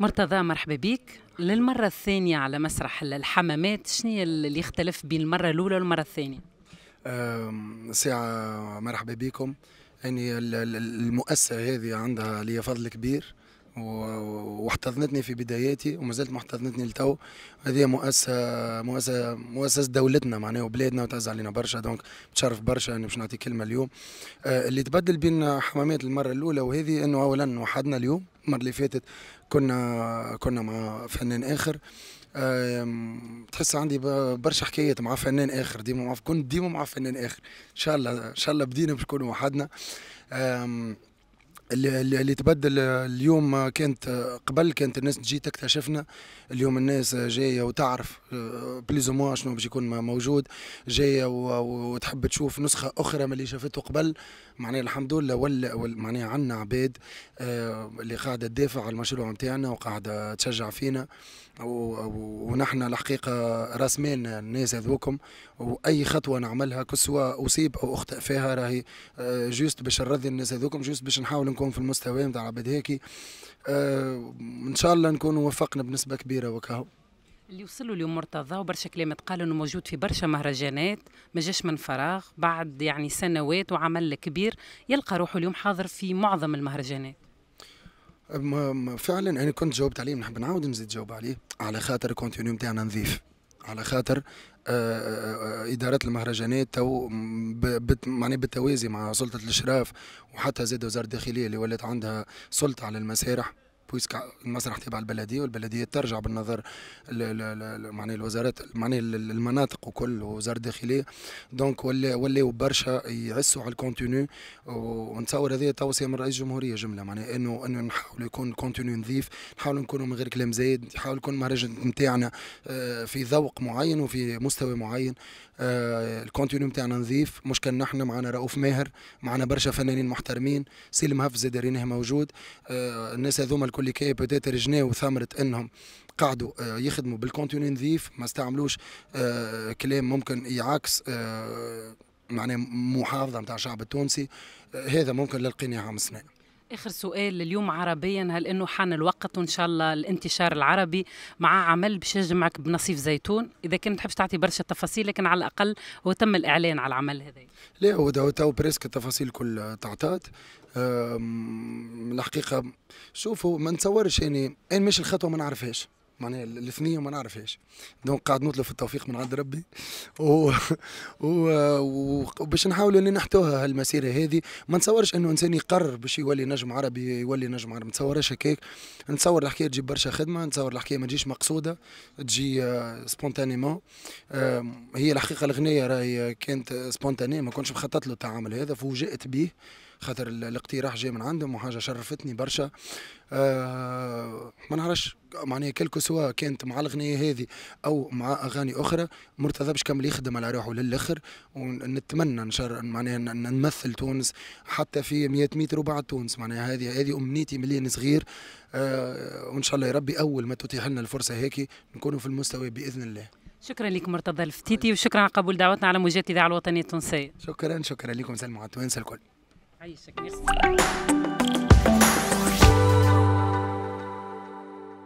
مرتضى مرحبا بك للمرة الثانية على مسرح الحمامات شنو اللي يختلف بين المرة الأولى والمرة الثانية؟ ساعة مرحبا بكم يعني المؤسسة هذه عندها لي فضل كبير واحتضنتني في بداياتي وما زالت محتضنتني لتو هذه مؤسسه مؤسسه مؤسسه دولتنا معناها وبلادنا وتعز علينا برشا دونك تشرف برشا اني باش نعطي كلمه اليوم أه، اللي تبدل بين حمامات المره الاولى وهذه انه اولا وحدنا اليوم المره اللي فاتت كنا كنا مع فنان اخر تحس عندي برشا حكايات مع فنان اخر ديما كنت ديما مع فنان اخر ان شاء الله ان شاء الله بدينا باش نكونوا وحدنا اللي اللي تبدل اليوم كانت قبل كانت الناس تجي تكتشفنا اليوم الناس جايه وتعرف بليز آه، موا شنو باش يكون موجود جايه وتحب تشوف نسخه اخرى من اللي شافته قبل معناها الحمد لله ولا, معناها عندنا عباد آه، اللي قاعده تدافع على المشروع نتاعنا وقاعده تشجع فينا ونحن الحقيقه رسمين الناس هذوكم واي خطوه نعملها كسوة اصيب او اخطا فيها راهي جوست آه، باش نرضي الناس هذوكم جوست باش نحاول نكون في المستوى نتاع العباد هيكي آه ان شاء الله نكون وفقنا بنسبه كبيره وكهو اللي وصلوا اليوم مرتضى وبرشا كلمات قالوا انه موجود في برشا مهرجانات ما جاش من فراغ بعد يعني سنوات وعمل كبير يلقى روحه اليوم حاضر في معظم المهرجانات فعلا انا كنت جاوبت عليه نحب نعاود نزيد جاوب عليه على خاطر الكونتينيو نتاعنا نظيف على خاطر آه، آه، آه، اداره المهرجانات تو معناها بالتوازي مع سلطه الاشراف وحتى زاد وزاره الداخليه اللي ولات عندها سلطه على المسارح بويسك المسرح تبع البلديه والبلديه ترجع بالنظر معناها الوزارات معناها المناطق وكل وزاره الداخليه دونك ولا ولاو برشا يعسوا على الكونتينو ونتصور هذه توصيه من رئيس الجمهوريه جمله معناها انه انه نحاولوا يكون الكونتينو نظيف نحاولوا نكونوا من غير كلام زايد نحاول يكون المهرجان نتاعنا آه، في ذوق معين وفي مستوى معين آه، الكونتينو نتاعنا نظيف مش كان نحن معنا رؤوف ماهر معنا برشا فنانين محترمين سيلم هف زاد موجود آه، الناس هذوما كل كي بدات رجناو ثمرة انهم قعدوا آه، يخدموا بالكونتوني نظيف ما استعملوش آه، كلام ممكن يعكس آه، معناه محافظة نتاع الشعب التونسي هذا ممكن للقناعة من السنة اخر سؤال اليوم عربيا هل انه حان الوقت وان شاء الله الانتشار العربي مع عمل باش يجمعك بنصيف زيتون اذا كنت تحبش تعطي برشا تفاصيل لكن على الاقل هو تم الاعلان على العمل هذا لا هو تو بريسك التفاصيل كل تعطات الحقيقه شوفوا ما نتصورش يعني انا ماشي الخطوه ما نعرفهاش معناها الاثنية ما نعرفهاش دونك قاعد نطلب في التوفيق من عند ربي و... و... وباش نحاولوا ان نحتوها هالمسيرة هذه ما نتصورش انه انسان يقرر باش يولي نجم عربي يولي نجم عربي ما نتصورش هكاك نتصور الحكاية تجيب برشا خدمة نتصور الحكاية ما تجيش مقصودة تجي سبونتانيمون آه، هي الحقيقة الغنية راهي كانت سبونتاني ما كنتش مخطط له التعامل هذا فوجئت به خاطر الاقتراح جاي من عندهم وحاجه شرفتني برشا آه ما نعرفش معناها كلكو سواء كانت مع الغنية هذه او مع اغاني اخرى مرتضى باش كامل يخدم على روحه للاخر ونتمنى ان الله معناها نمثل تونس حتى في 100 متر وبعد تونس معناها هذه هذه امنيتي ملي صغير آه وان شاء الله يا ربي اول ما تتيح لنا الفرصه هيك نكونوا في المستوى باذن الله شكرا لك مرتضى الفتيتي وشكرا على قبول دعوتنا على موجات الاذاعه الوطنيه التونسيه شكرا شكرا لكم سلموا على التوانسه الكل Ahí se queda.